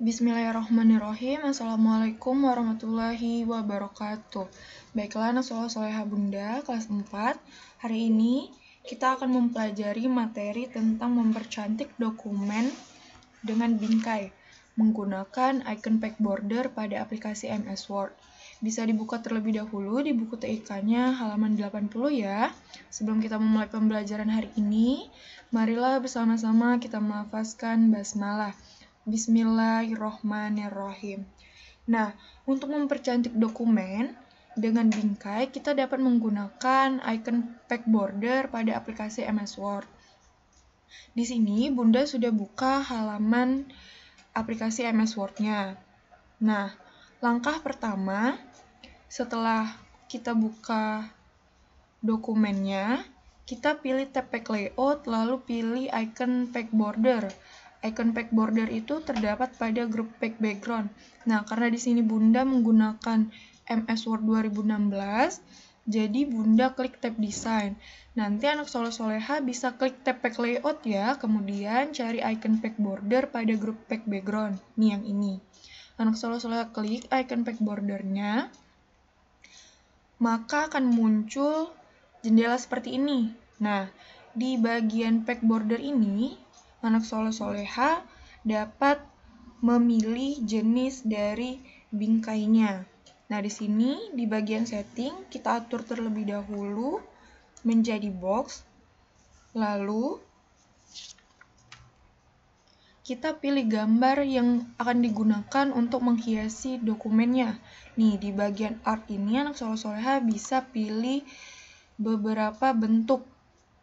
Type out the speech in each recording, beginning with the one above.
Bismillahirrahmanirrahim. Assalamualaikum warahmatullahi wabarakatuh. Baiklah anak Nasola Soleha Bunda, kelas 4. Hari ini kita akan mempelajari materi tentang mempercantik dokumen dengan bingkai menggunakan icon pack border pada aplikasi MS Word. Bisa dibuka terlebih dahulu di buku TIK-nya halaman 80 ya. Sebelum kita memulai pembelajaran hari ini, marilah bersama-sama kita melafazkan basmalah. Bismillahirrohmanirrohim. Nah, untuk mempercantik dokumen dengan bingkai, kita dapat menggunakan icon pack border pada aplikasi MS Word. Di sini, Bunda sudah buka halaman aplikasi MS Word-nya. Nah, langkah pertama setelah kita buka dokumennya, kita pilih tab pack layout, lalu pilih icon pack border Icon pack border itu terdapat pada grup pack background. Nah, karena di sini Bunda menggunakan MS Word 2016, jadi Bunda klik tab design. Nanti anak soleh soleha bisa klik tab pack layout ya, kemudian cari icon pack border pada grup pack background. Nih yang ini. Anak soleh soleha klik icon pack bordernya, maka akan muncul jendela seperti ini. Nah, di bagian pack border ini, anak soleh soleha dapat memilih jenis dari bingkainya. Nah, di sini di bagian setting kita atur terlebih dahulu menjadi box. Lalu kita pilih gambar yang akan digunakan untuk menghiasi dokumennya. Nih, di bagian art ini anak soleh soleha bisa pilih beberapa bentuk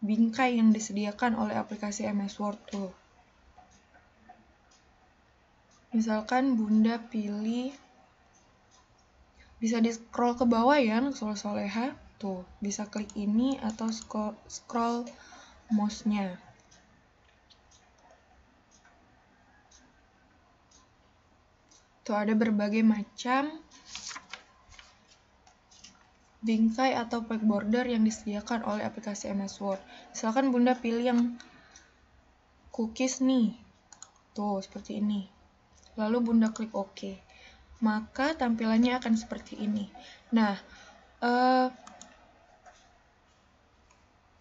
bingkai yang disediakan oleh aplikasi MS Word tuh. Misalkan Bunda pilih bisa di scroll ke bawah ya soal soleha tuh bisa klik ini atau scroll, scroll mouse-nya tuh ada berbagai macam bingkai atau pack border yang disediakan oleh aplikasi MS Word. Silakan Bunda pilih yang cookies nih. Tuh, seperti ini. Lalu Bunda klik OK. Maka tampilannya akan seperti ini. Nah, uh,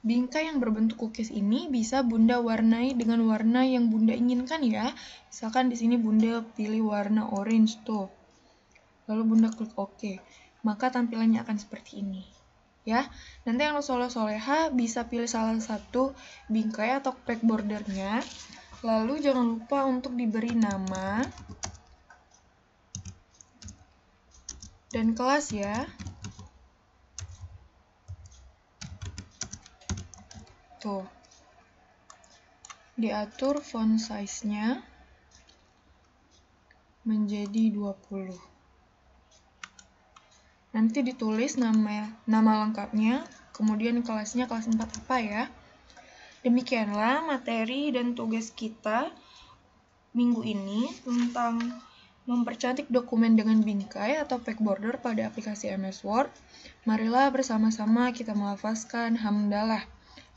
Bingkai yang berbentuk cookies ini bisa Bunda warnai dengan warna yang Bunda inginkan ya. Misalkan di sini Bunda pilih warna orange tuh. Lalu Bunda klik OK maka tampilannya akan seperti ini. Ya, nanti yang lo soleh soleha bisa pilih salah satu bingkai atau pack bordernya. Lalu jangan lupa untuk diberi nama dan kelas ya. Tuh. Diatur font size-nya menjadi 20. Nanti ditulis nama nama lengkapnya, kemudian kelasnya kelas 4 apa ya. Demikianlah materi dan tugas kita minggu ini tentang mempercantik dokumen dengan bingkai atau pack border pada aplikasi MS Word. Marilah bersama-sama kita melafazkan hamdalah.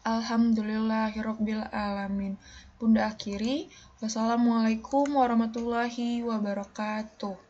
Alhamdulillahirabbil alamin. Bunda akhiri, wassalamualaikum warahmatullahi wabarakatuh.